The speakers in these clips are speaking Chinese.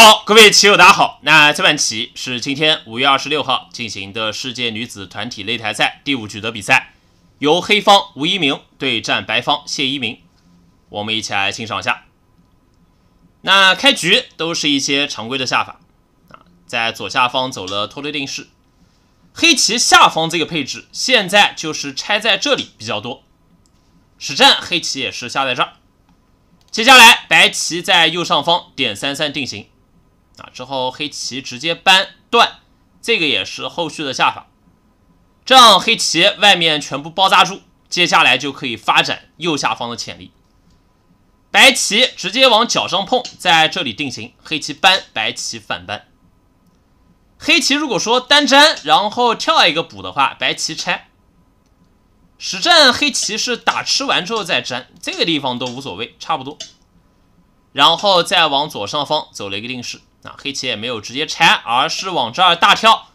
好，各位棋友，大家好。那这盘棋是今天五月二十六号进行的世界女子团体擂台赛第五局的比赛，由黑方吴一鸣对战白方谢一鸣，我们一起来欣赏一下。那开局都是一些常规的下法啊，在左下方走了拖雷定式，黑棋下方这个配置现在就是拆在这里比较多，实战黑棋也是下在这儿。接下来白棋在右上方点三三定型。啊，之后黑棋直接搬断，这个也是后续的下法，这样黑棋外面全部包扎住，接下来就可以发展右下方的潜力。白棋直接往角上碰，在这里定型，黑棋搬，白棋反搬。黑棋如果说单粘，然后跳一个补的话，白棋拆。实战黑棋是打吃完之后再粘，这个地方都无所谓，差不多。然后再往左上方走了一个定式。啊，黑棋也没有直接拆，而是往这儿大跳。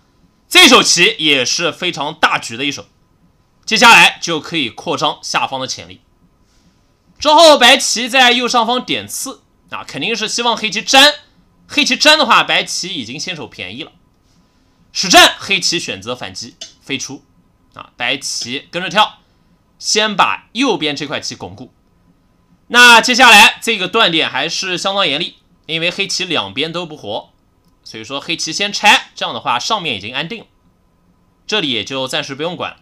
这手棋也是非常大局的一手，接下来就可以扩张下方的潜力。之后白棋在右上方点刺，啊，肯定是希望黑棋粘。黑棋粘的话，白棋已经先手便宜了。实战黑棋选择反击，飞出，啊，白棋跟着跳，先把右边这块棋巩固。那接下来这个断点还是相当严厉。因为黑棋两边都不活，所以说黑棋先拆，这样的话上面已经安定了，这里也就暂时不用管。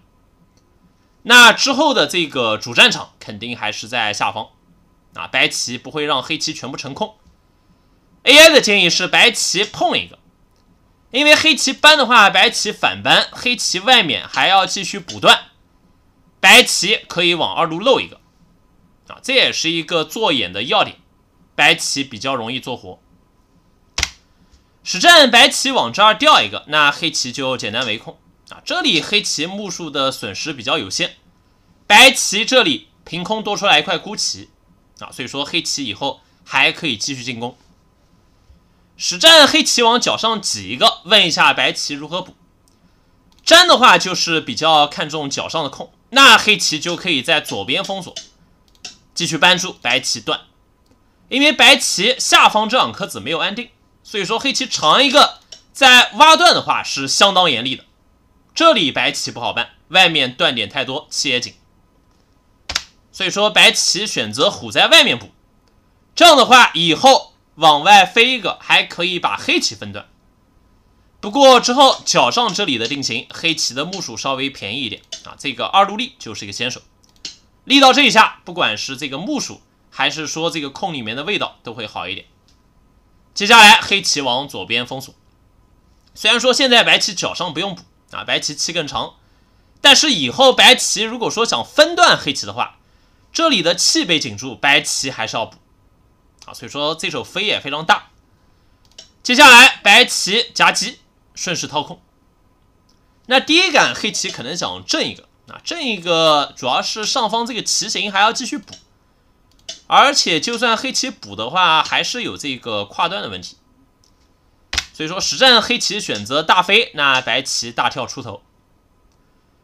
那之后的这个主战场肯定还是在下方，啊，白棋不会让黑棋全部成空。AI 的建议是白棋碰一个，因为黑棋搬的话，白棋反搬，黑棋外面还要继续补断，白棋可以往二路漏一个，啊，这也是一个做眼的要点。白棋比较容易做活。实战白棋往这儿掉一个，那黑棋就简单围控啊。这里黑棋目数的损失比较有限，白棋这里凭空多出来一块孤棋啊，所以说黑棋以后还可以继续进攻。实战黑棋往角上挤一个，问一下白棋如何补？粘的话就是比较看重角上的空，那黑棋就可以在左边封锁，继续搬出白棋断。因为白棋下方这两颗子没有安定，所以说黑棋长一个在挖断的话是相当严厉的。这里白棋不好办，外面断点太多，气也紧，所以说白棋选择虎在外面补，这样的话以后往外飞一个还可以把黑棋分断。不过之后脚上这里的定型，黑棋的目数稍微便宜一点啊，这个二路力就是一个先手，立到这一下，不管是这个目数还是说这个空里面的味道都会好一点。接下来黑棋往左边封锁，虽然说现在白棋脚上不用补啊，白棋气更长，但是以后白棋如果说想分段黑棋的话，这里的气被紧住，白棋还是要补啊。所以说这手飞也非常大。接下来白棋夹击，顺势掏空。那第一杆黑棋可能想挣一个啊，挣一个主要是上方这个棋形还要继续补。而且，就算黑棋补的话，还是有这个跨段的问题。所以说，实战黑棋选择大飞，那白棋大跳出头，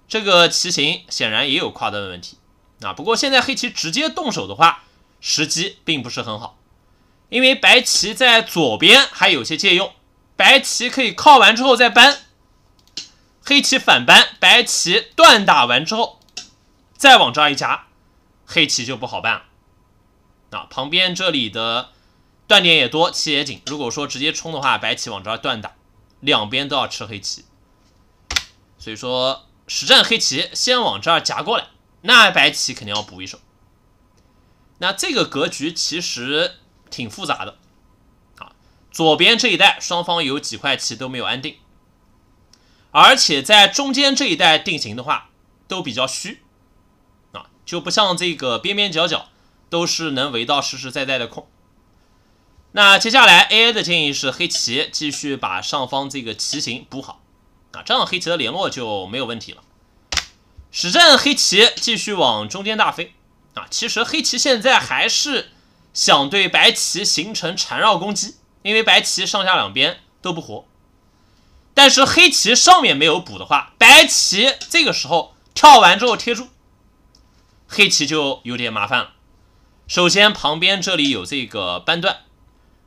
这个棋形显然也有跨段的问题。啊，不过现在黑棋直接动手的话，时机并不是很好，因为白棋在左边还有些借用，白棋可以靠完之后再搬，黑棋反搬，白棋断打完之后再往这一夹，黑棋就不好办了。啊，旁边这里的断点也多，气也紧。如果说直接冲的话，白棋往这儿断打，两边都要吃黑棋。所以说实战黑棋先往这儿夹过来，那白棋肯定要补一手。那这个格局其实挺复杂的啊。左边这一带双方有几块棋都没有安定，而且在中间这一带定型的话都比较虚啊，就不像这个边边角角。都是能围到实实在在的空。那接下来，AI 的建议是黑棋继续把上方这个棋形补好啊，这样黑棋的联络就没有问题了。实战，黑棋继续往中间大飞啊。其实黑棋现在还是想对白棋形成缠绕攻击，因为白棋上下两边都不活。但是黑棋上面没有补的话，白棋这个时候跳完之后贴住，黑棋就有点麻烦了。首先，旁边这里有这个扳断，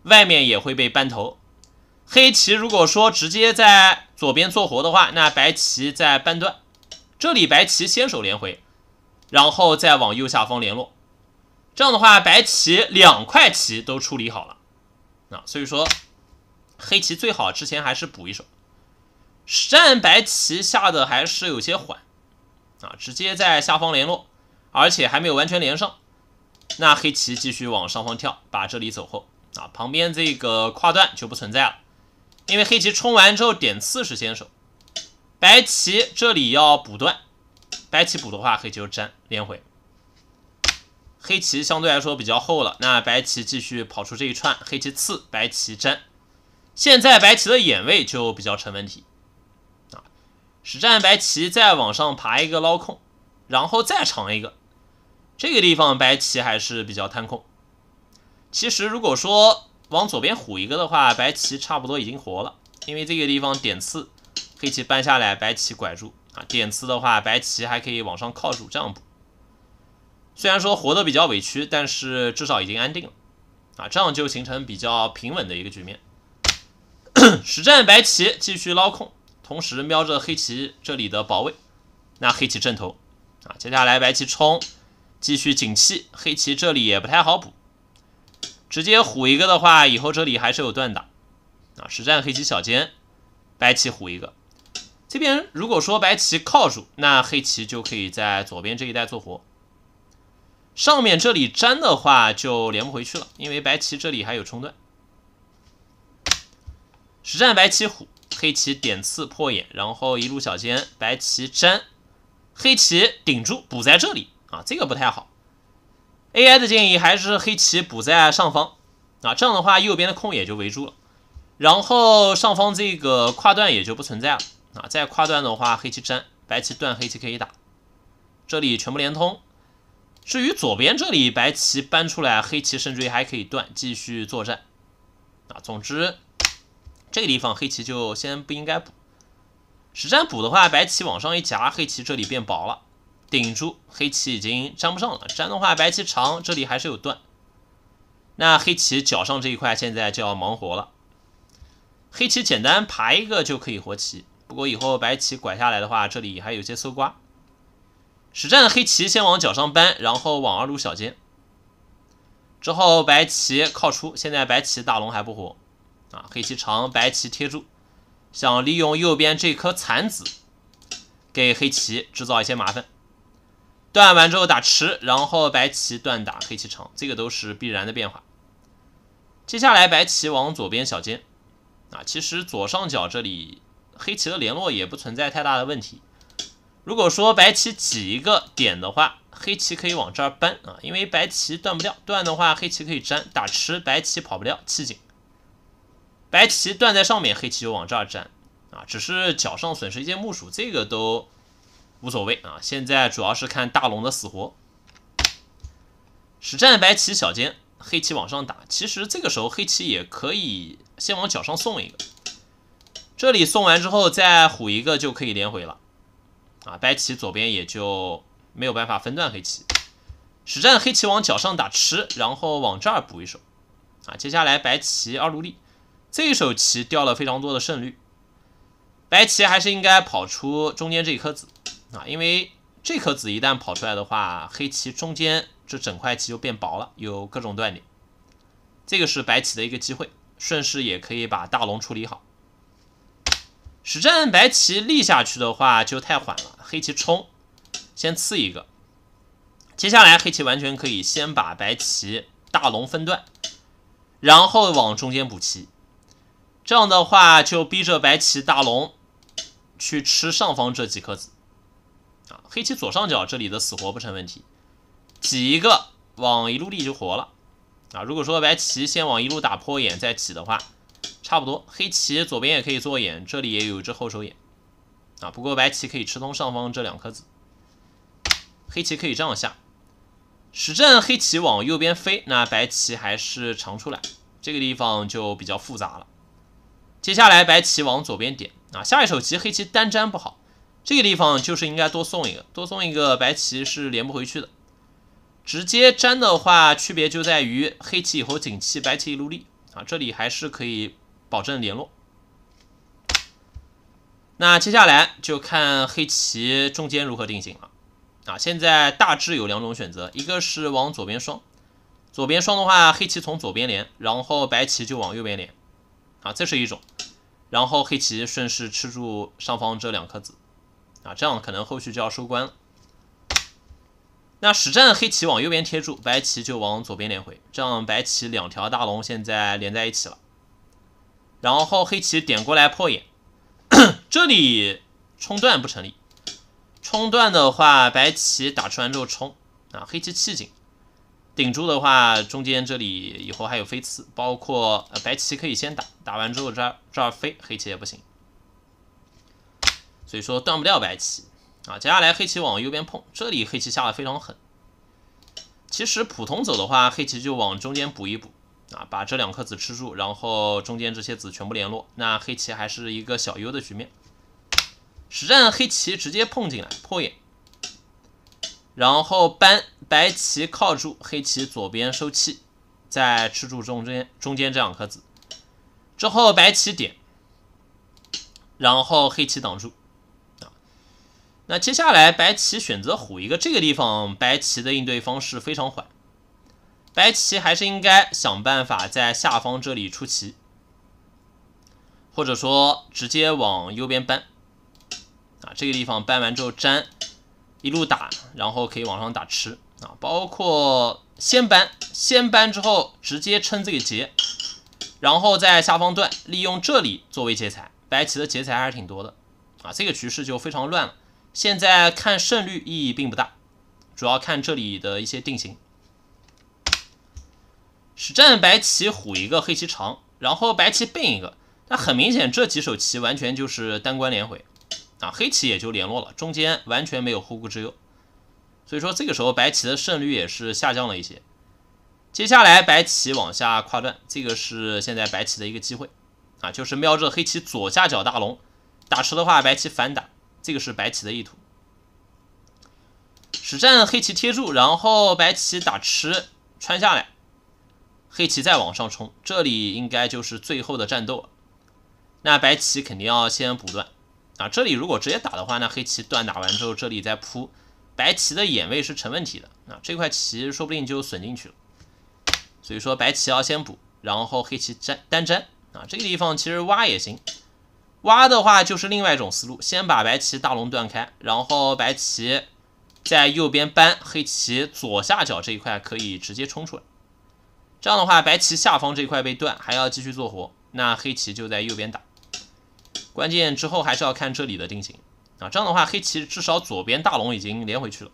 外面也会被扳头。黑棋如果说直接在左边做活的话，那白棋在扳断这里，白棋先手连回，然后再往右下方联络，这样的话，白棋两块棋都处理好了啊。所以说，黑棋最好之前还是补一手。实战白棋下的还是有些缓啊，直接在下方联络，而且还没有完全连上。那黑棋继续往上方跳，把这里走后啊，旁边这个跨段就不存在了，因为黑棋冲完之后点刺是先手，白棋这里要补断，白棋补的话黑棋就粘连回，黑棋相对来说比较厚了，那白棋继续跑出这一串，黑棋刺，白棋粘，现在白棋的眼位就比较成问题啊，实战白棋再往上爬一个捞空，然后再长一个。这个地方白棋还是比较贪空。其实如果说往左边虎一个的话，白棋差不多已经活了，因为这个地方点刺，黑棋搬下来，白棋拐住啊，点刺的话，白棋还可以往上靠住，这样。虽然说活的比较委屈，但是至少已经安定了啊，这样就形成比较平稳的一个局面。实战白棋继续捞空，同时瞄着黑棋这里的保卫，那黑棋正头啊，接下来白棋冲。继续景气，黑棋这里也不太好补，直接虎一个的话，以后这里还是有断的。啊。实战黑棋小尖，白棋虎一个，这边如果说白棋靠住，那黑棋就可以在左边这一带做活。上面这里粘的话就连不回去了，因为白棋这里还有冲断。实战白棋虎，黑棋点刺破眼，然后一路小尖，白棋粘，黑棋顶住补在这里。啊，这个不太好。AI 的建议还是黑棋补在上方啊，这样的话右边的空也就围住了，然后上方这个跨段也就不存在了啊。再跨段的话，黑棋粘，白棋断，黑棋可以打。这里全部连通。至于左边这里，白棋搬出来，黑棋甚至于还可以断，继续作战。啊，总之这个地方黑棋就先不应该补。实战补的话，白棋往上一夹，黑棋这里变薄了。顶住，黑棋已经粘不上了。粘的话，白棋长，这里还是有断。那黑棋脚上这一块现在就要忙活了。黑棋简单爬一个就可以活棋。不过以后白棋拐下来的话，这里还有些搜刮。实战黑棋先往脚上搬，然后往二路小尖。之后白棋靠出，现在白棋大龙还不活。啊，黑棋长，白棋贴住，想利用右边这颗残子给黑棋制造一些麻烦。断完之后打吃，然后白棋断打黑棋长，这个都是必然的变化。接下来白棋往左边小尖，啊，其实左上角这里黑棋的联络也不存在太大的问题。如果说白棋挤一个点的话，黑棋可以往这儿搬啊，因为白棋断不掉，断的话黑棋可以粘打吃，白棋跑不掉气紧。白棋断在上面，黑棋就往这儿粘啊，只是脚上损失一些木薯，这个都。无所谓啊，现在主要是看大龙的死活。实战白棋小尖，黑棋往上打。其实这个时候黑棋也可以先往角上送一个，这里送完之后再虎一个就可以连回了。啊，白棋左边也就没有办法分段黑棋。实战黑棋往角上打吃，然后往这儿补一手。啊，接下来白棋二路立，这一手棋掉了非常多的胜率。白棋还是应该跑出中间这一颗子。啊，因为这颗子一旦跑出来的话，黑棋中间这整块棋就变薄了，有各种断点。这个是白棋的一个机会，顺势也可以把大龙处理好。实战白棋立下去的话就太缓了，黑棋冲，先刺一个。接下来黑棋完全可以先把白棋大龙分段，然后往中间补棋，这样的话就逼着白棋大龙去吃上方这几颗子。啊，黑棋左上角这里的死活不成问题，挤一个往一路立就活了。啊，如果说白棋先往一路打破眼再挤的话，差不多。黑棋左边也可以做眼，这里也有一只后手眼。啊，不过白棋可以吃通上方这两颗子，黑棋可以这样下。实阵黑棋往右边飞，那白棋还是长出来，这个地方就比较复杂了。接下来白棋往左边点，啊，下一手棋黑棋单粘不好。这个地方就是应该多送一个，多送一个白棋是连不回去的。直接粘的话，区别就在于黑棋以后紧气，白棋一路立啊，这里还是可以保证联络。那接下来就看黑棋中间如何定型了啊。现在大致有两种选择，一个是往左边双，左边双的话，黑棋从左边连，然后白棋就往右边连啊，这是一种。然后黑棋顺势吃住上方这两颗子。啊，这样可能后续就要收官了。那实战黑棋往右边贴住，白棋就往左边连回，这样白棋两条大龙现在连在一起了。然后黑棋点过来破眼，这里冲断不成立。冲断的话，白棋打出完之后冲啊，黑棋弃井顶住的话，中间这里以后还有飞刺，包括白棋可以先打，打完之后这儿这儿飞，黑棋也不行。所以说断不掉白棋啊！接下来黑棋往右边碰，这里黑棋下的非常狠。其实普通走的话，黑棋就往中间补一补啊，把这两颗子吃住，然后中间这些子全部联络，那黑棋还是一个小优的局面。实战黑棋直接碰进来破眼，然后搬白棋靠住，黑棋左边收气，再吃住中间中间这两颗子之后，白棋点，然后黑棋挡住。那接下来白棋选择虎一个这个地方，白棋的应对方式非常缓。白棋还是应该想办法在下方这里出棋，或者说直接往右边搬啊。这个地方搬完之后粘，一路打，然后可以往上打吃啊。包括先搬，先搬之后直接撑这个劫，然后在下方段利用这里作为劫材。白棋的劫材还是挺多的啊。这个局势就非常乱了。现在看胜率意义并不大，主要看这里的一些定型。实战白棋虎一个黑棋长，然后白棋并一个，那很明显这几手棋完全就是单关连回啊，黑棋也就联络了，中间完全没有后顾之忧，所以说这个时候白棋的胜率也是下降了一些。接下来白棋往下跨断，这个是现在白棋的一个机会啊，就是瞄着黑棋左下角大龙，打吃的话白棋反打。这个是白棋的意图，实战黑棋贴住，然后白棋打吃穿下来，黑棋再往上冲，这里应该就是最后的战斗了。那白棋肯定要先补断啊，这里如果直接打的话，那黑棋断打完之后，这里再扑，白棋的眼位是成问题的啊，这块棋说不定就损进去了。所以说白棋要先补，然后黑棋粘单粘啊，这个地方其实挖也行。挖的话就是另外一种思路，先把白棋大龙断开，然后白棋在右边搬，黑棋左下角这一块可以直接冲出来。这样的话，白棋下方这一块被断，还要继续做活，那黑棋就在右边打。关键之后还是要看这里的定型啊。这样的话，黑棋至少左边大龙已经连回去了，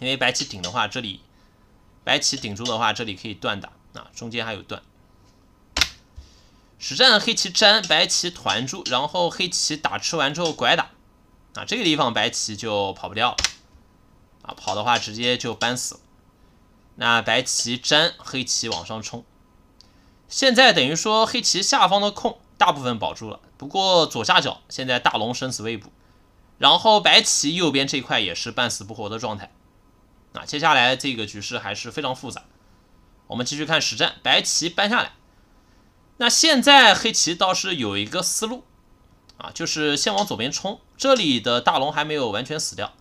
因为白棋顶的话，这里白棋顶住的话，这里可以断打啊，中间还有断。实战黑棋粘，白棋团住，然后黑棋打吃完之后拐打，啊，这个地方白棋就跑不掉了，啊，跑的话直接就搬死了。那白棋粘，黑棋往上冲，现在等于说黑棋下方的空大部分保住了，不过左下角现在大龙生死未卜，然后白棋右边这块也是半死不活的状态，啊，接下来这个局势还是非常复杂。我们继续看实战，白棋搬下来。那现在黑棋倒是有一个思路啊，就是先往左边冲，这里的大龙还没有完全死掉，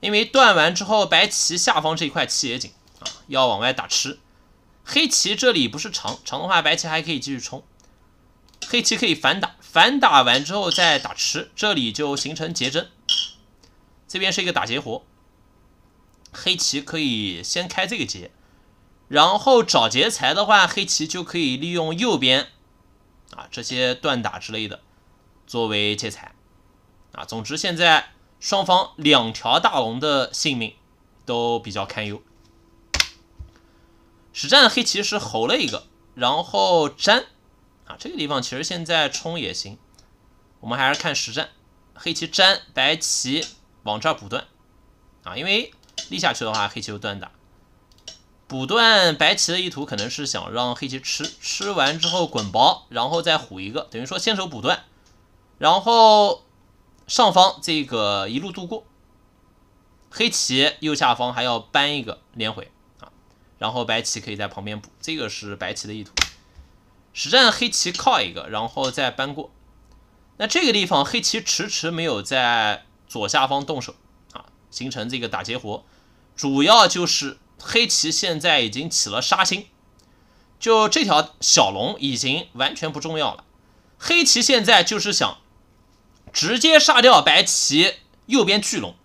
因为断完之后白棋下方这一块棋也紧啊要往外打吃，黑棋这里不是长，长的话白棋还可以继续冲，黑棋可以反打，反打完之后再打吃，这里就形成劫争，这边是一个打劫活，黑棋可以先开这个劫。然后找劫材的话，黑棋就可以利用右边啊这些断打之类的作为劫材啊。总之，现在双方两条大龙的性命都比较堪忧。实战黑棋是侯了一个，然后粘啊这个地方其实现在冲也行，我们还是看实战，黑棋粘白棋往这儿补断啊，因为立下去的话，黑棋就断打。补断白棋的意图可能是想让黑棋吃，吃完之后滚包，然后再虎一个，等于说先手补断，然后上方这个一路度过，黑棋右下方还要搬一个连回啊，然后白棋可以在旁边补，这个是白棋的意图。实战黑棋靠一个，然后再搬过，那这个地方黑棋迟迟没有在左下方动手啊，形成这个打劫活，主要就是。黑棋现在已经起了杀心，就这条小龙已经完全不重要了。黑棋现在就是想直接杀掉白棋右边巨龙。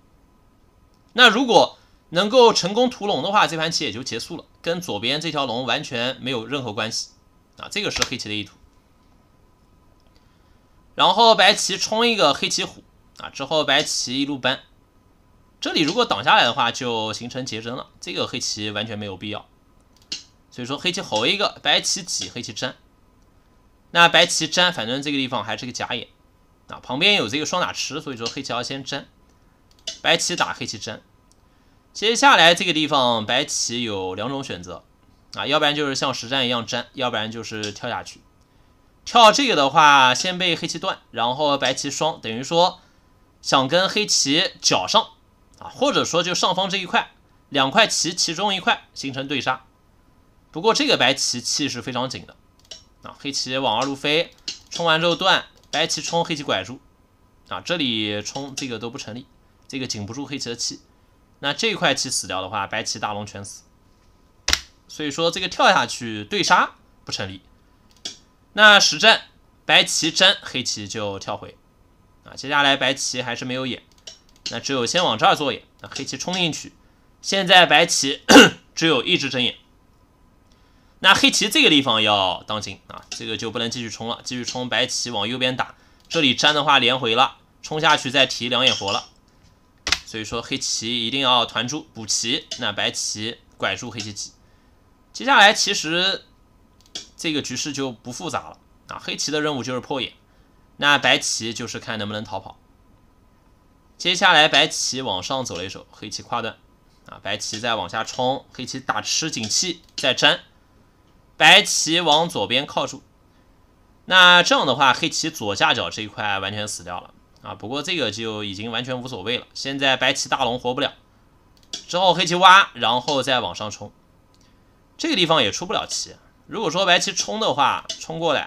那如果能够成功屠龙的话，这盘棋也就结束了，跟左边这条龙完全没有任何关系啊！这个是黑棋的意图。然后白棋冲一个黑棋虎啊，之后白棋一路扳。这里如果挡下来的话，就形成劫争了。这个黑棋完全没有必要，所以说黑棋吼一个，白棋挤，黑棋粘。那白棋粘，反正这个地方还是个假眼啊，旁边有这个双打吃，所以说黑棋要先粘，白棋打，黑棋粘。接下来这个地方白棋有两种选择啊，要不然就是像实战一样粘，要不然就是跳下去。跳这个的话，先被黑棋断，然后白棋双，等于说想跟黑棋角上。啊，或者说就上方这一块，两块棋其中一块形成对杀，不过这个白棋气是非常紧的，啊，黑棋往二路飞，冲完之后断，白棋冲黑棋拐住，啊，这里冲这个都不成立，这个紧不住黑棋的气，那这块棋死掉的话，白棋大龙全死，所以说这个跳下去对杀不成立，那实战白棋粘，黑棋就跳回，啊，接下来白棋还是没有眼。那只有先往这儿做眼，那黑棋冲进去，现在白棋 只有一只针眼，那黑棋这个地方要当心啊，这个就不能继续冲了，继续冲白棋往右边打，这里粘的话连回了，冲下去再提两眼活了，所以说黑棋一定要团住补棋，那白棋拐住黑棋棋，接下来其实这个局势就不复杂了啊，黑棋的任务就是破眼，那白棋就是看能不能逃跑。接下来白棋往上走了一手，黑棋跨断，啊，白棋再往下冲，黑棋打吃景气再粘，白棋往左边靠住。那这样的话，黑棋左下角这一块完全死掉了啊。不过这个就已经完全无所谓了。现在白棋大龙活不了，之后黑棋挖，然后再往上冲，这个地方也出不了棋。如果说白棋冲的话，冲过来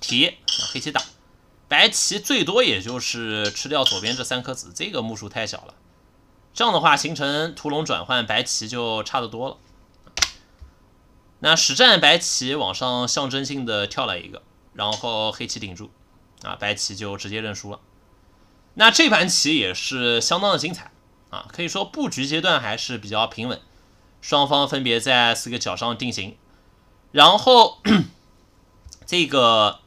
提，黑棋打。白棋最多也就是吃掉左边这三颗子，这个目数太小了。这样的话，形成屠龙转换，白棋就差得多了。那实战白棋往上象征性的跳了一个，然后黑棋顶住，啊，白棋就直接认输了。那这盘棋也是相当的精彩啊，可以说布局阶段还是比较平稳，双方分别在四个角上定型，然后 这个。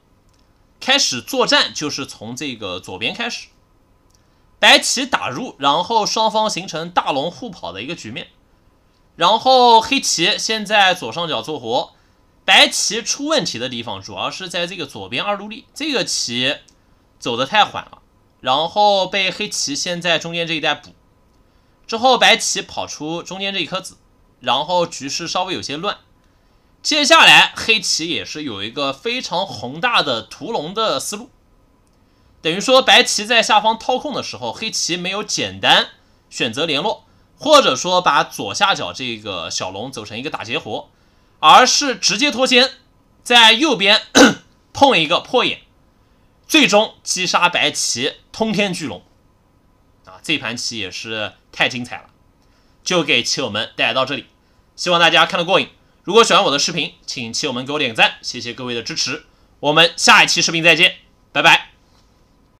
开始作战就是从这个左边开始，白棋打入，然后双方形成大龙互跑的一个局面。然后黑棋先在左上角做活，白棋出问题的地方主要是在这个左边二路立，这个棋走的太缓了，然后被黑棋先在中间这一带补，之后白棋跑出中间这一颗子，然后局势稍微有些乱。接下来黑棋也是有一个非常宏大的屠龙的思路，等于说白棋在下方掏空的时候，黑棋没有简单选择联络，或者说把左下角这个小龙走成一个打劫活，而是直接脱先，在右边 碰一个破眼，最终击杀白棋通天巨龙。啊，这盘棋也是太精彩了，就给棋友们带来到这里，希望大家看得过瘾。如果喜欢我的视频，请亲友们给我点个赞，谢谢各位的支持。我们下一期视频再见，拜拜。